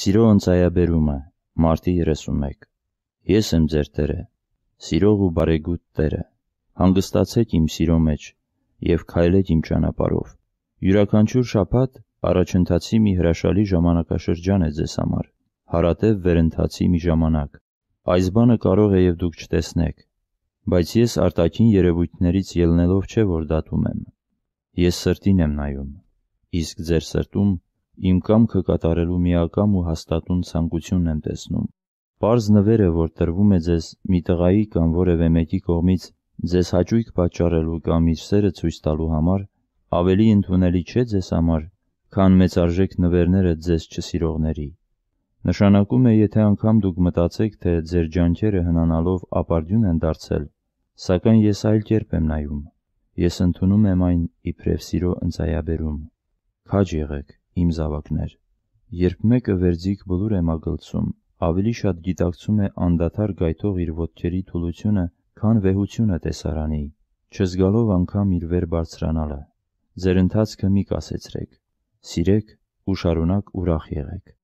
Սիրո ընծայաբերումը, մարտի 31։ Ես եմ ձեր Տերը, սիրող ու բարեգութ Տերը։ Հանգստացեք իմ սիրո մեջ եւ քայլեք իմ ճանապարով։ Յուրաքանչյուր շաբաթ առաջընթացի մի հրաշալի ժամանակաշրջան է ձեզ համար։ Հարատև վերընթացի մի ժամանակ։ Այս բանը կարող է եւ դուք չտեսնեք, բայց ես արտաքին երևույթներից ելնելով չէ որ դատում եմ։ Ես սրտին եմ նայում, իսկ ձեր սրտում իմ կամքը կատարելու միակամ ու հաստատուն ցանկությունն եմ տեսնում։ Պարզ նվերը, որ տրվում է ձեզ մի տղայի կամ որևէ մեկի կողմից ձեզ հաճույք պատճառելու կամ իր սերը ցույց տալու համար, ավելի ընդունելի չէ ձեզ համար, քան մեծարժեք նվերները ձեզ չսիրողների։ Նշանակում է, եթե անգամ դուք մտածեք, թե ձեր ջանքերը հնանալով ապարդյուն են դարձել, սակայն ես այլ կերպ եմ նայում։ Ես ընդունում եմ այն իբրև սիրո ընծայաբերում։ Քաջ եղեք իմ զավակներ։ Երբ մեկը վերձիկ բլուր է մագլցում, ավելի շատ գիտակցում է անդադար գայթող իր ոտքերի թուլությունը, քան վեհությունը տեսարանի, չզգալով անգամ իր վեր բարձրանալը։ Ձեր ընթացքը մի կասեցրեք, սիրեք ու շարունակ ուրախ եղեք։